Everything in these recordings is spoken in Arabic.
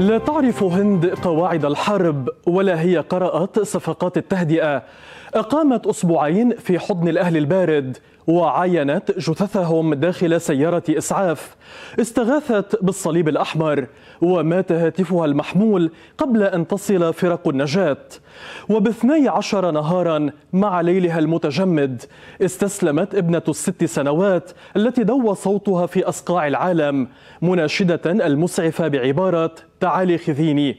لا تعرف هند قواعد الحرب ولا هي قرأت صفقات التهدئة أقامت أسبوعين في حضن الأهل البارد وعاينت جثثهم داخل سيارة إسعاف استغاثت بالصليب الأحمر ومات هاتفها المحمول قبل أن تصل فرق النجاة وباثني عشر نهارا مع ليلها المتجمد استسلمت ابنة الست سنوات التي دوى صوتها في أصقاع العالم مناشدة المسعفة بعبارة تعالي خذيني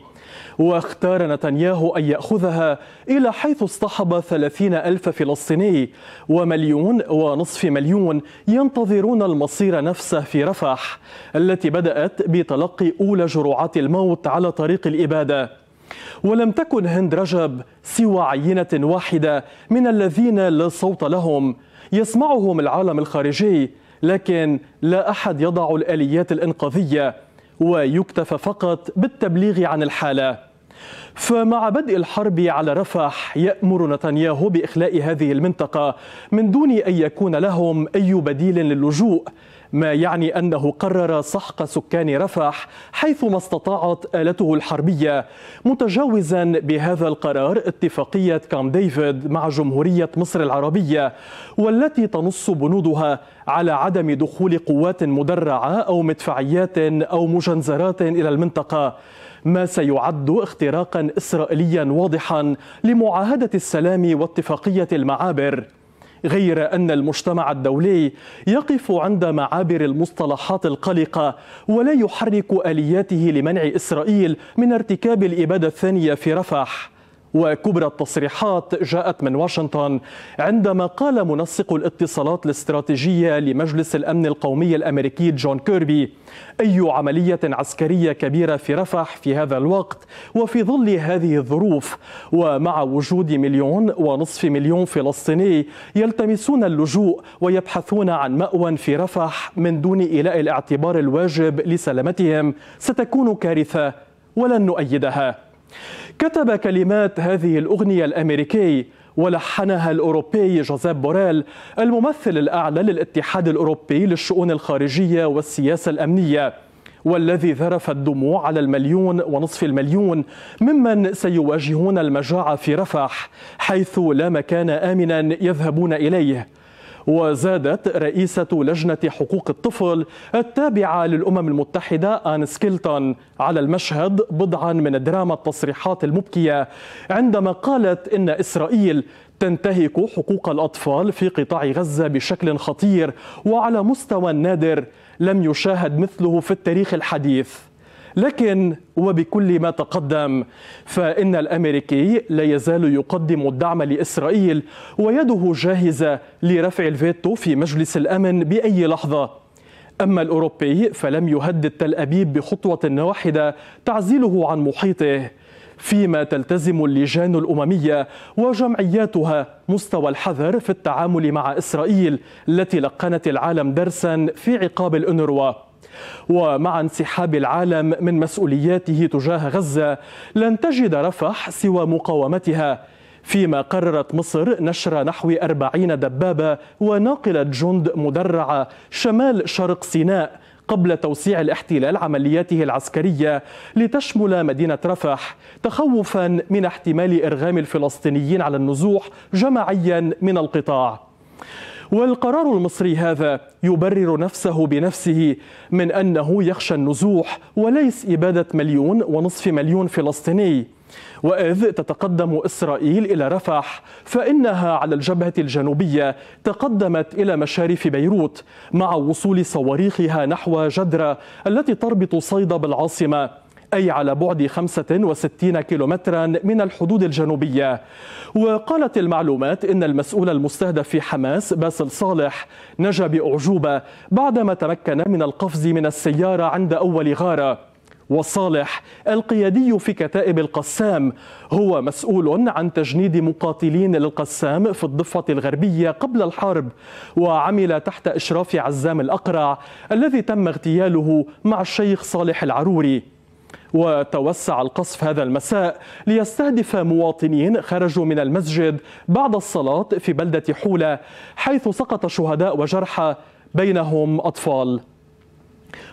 واختار نتنياهو أن يأخذها إلى حيث اصطحب ثلاثين ألف فلسطيني ومليون ونصف مليون ينتظرون المصير نفسه في رفح التي بدأت بتلقي أولى جرعات الموت على طريق الإبادة ولم تكن هند رجب سوى عينة واحدة من الذين لا صوت لهم يسمعهم العالم الخارجي لكن لا أحد يضع الآليات الإنقاذية ويكتفى فقط بالتبليغ عن الحالة فمع بدء الحرب على رفح يأمر نتنياهو بإخلاء هذه المنطقة من دون أن يكون لهم أي بديل للجوء ما يعني أنه قرر سحق سكان رفح حيثما استطاعت آلته الحربية متجاوزا بهذا القرار اتفاقية كام ديفيد مع جمهورية مصر العربية والتي تنص بنودها على عدم دخول قوات مدرعة أو مدفعيات أو مجنزرات إلى المنطقة ما سيعد اختراقا إسرائيليا واضحا لمعاهدة السلام واتفاقية المعابر غير أن المجتمع الدولي يقف عند معابر المصطلحات القلقة ولا يحرك آلياته لمنع إسرائيل من ارتكاب الإبادة الثانية في رفح وكبرى التصريحات جاءت من واشنطن عندما قال منسق الاتصالات الاستراتيجيه لمجلس الامن القومي الامريكي جون كيربي اي عمليه عسكريه كبيره في رفح في هذا الوقت وفي ظل هذه الظروف ومع وجود مليون ونصف مليون فلسطيني يلتمسون اللجوء ويبحثون عن ماوى في رفح من دون ايلاء الاعتبار الواجب لسلامتهم ستكون كارثه ولن نؤيدها كتب كلمات هذه الأغنية الأمريكي ولحنها الأوروبي جوزيف بوريل الممثل الأعلى للاتحاد الأوروبي للشؤون الخارجية والسياسة الأمنية والذي ذرف الدموع على المليون ونصف المليون ممن سيواجهون المجاعة في رفح حيث لا مكان آمنا يذهبون إليه وزادت رئيسة لجنة حقوق الطفل التابعة للأمم المتحدة آن سكيلتون على المشهد بضعا من دراما التصريحات المبكية عندما قالت إن إسرائيل تنتهك حقوق الأطفال في قطاع غزة بشكل خطير وعلى مستوى نادر لم يشاهد مثله في التاريخ الحديث لكن وبكل ما تقدم فإن الأمريكي لا يزال يقدم الدعم لإسرائيل ويده جاهزة لرفع الفيتو في مجلس الأمن بأي لحظة أما الأوروبي فلم يهدد تل أبيب بخطوة واحدة تعزله عن محيطه فيما تلتزم اللجان الامميه وجمعياتها مستوى الحذر في التعامل مع اسرائيل التي لقنت العالم درسا في عقاب الانروا ومع انسحاب العالم من مسؤولياته تجاه غزة لن تجد رفح سوى مقاومتها فيما قررت مصر نشر نحو أربعين دبابة وناقلة جند مدرعة شمال شرق سيناء قبل توسيع الاحتلال عملياته العسكرية لتشمل مدينة رفح تخوفا من احتمال إرغام الفلسطينيين على النزوح جماعيا من القطاع والقرار المصري هذا يبرر نفسه بنفسه من أنه يخشى النزوح وليس إبادة مليون ونصف مليون فلسطيني وإذ تتقدم إسرائيل إلى رفح فإنها على الجبهة الجنوبية تقدمت إلى مشارف بيروت مع وصول صواريخها نحو جدرة التي تربط صيدا بالعاصمة أي على بعد 65 كيلومترا من الحدود الجنوبية وقالت المعلومات إن المسؤول المستهدف في حماس باسل صالح نجا بأعجوبة بعدما تمكن من القفز من السيارة عند أول غارة وصالح القيادي في كتائب القسام هو مسؤول عن تجنيد مقاتلين للقسام في الضفة الغربية قبل الحرب وعمل تحت إشراف عزام الأقرع الذي تم اغتياله مع الشيخ صالح العروري وتوسع القصف هذا المساء ليستهدف مواطنين خرجوا من المسجد بعد الصلاة في بلدة حولة حيث سقط شهداء وجرحى بينهم أطفال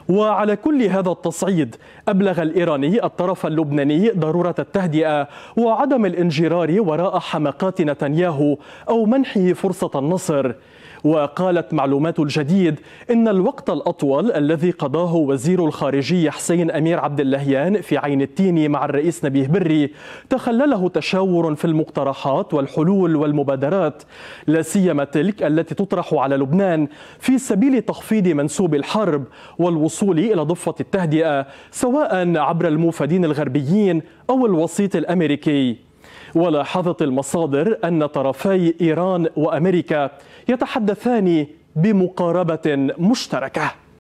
وعلى كل هذا التصعيد أبلغ الإيراني الطرف اللبناني ضرورة التهدئة وعدم الانجرار وراء حماقات نتنياهو أو منحه فرصة النصر وقالت معلومات الجديد إن الوقت الأطول الذي قضاه وزير الخارجية حسين أمير عبد اللهيان في عين التين مع الرئيس نبيه بري تخلله تشاور في المقترحات والحلول والمبادرات لا سيما تلك التي تطرح على لبنان في سبيل تخفيض منسوب الحرب والوصول إلى ضفة التهدئة سواء عبر الموفدين الغربيين أو الوسيط الأمريكي ولاحظت المصادر أن طرفي إيران وأمريكا يتحدثان بمقاربة مشتركة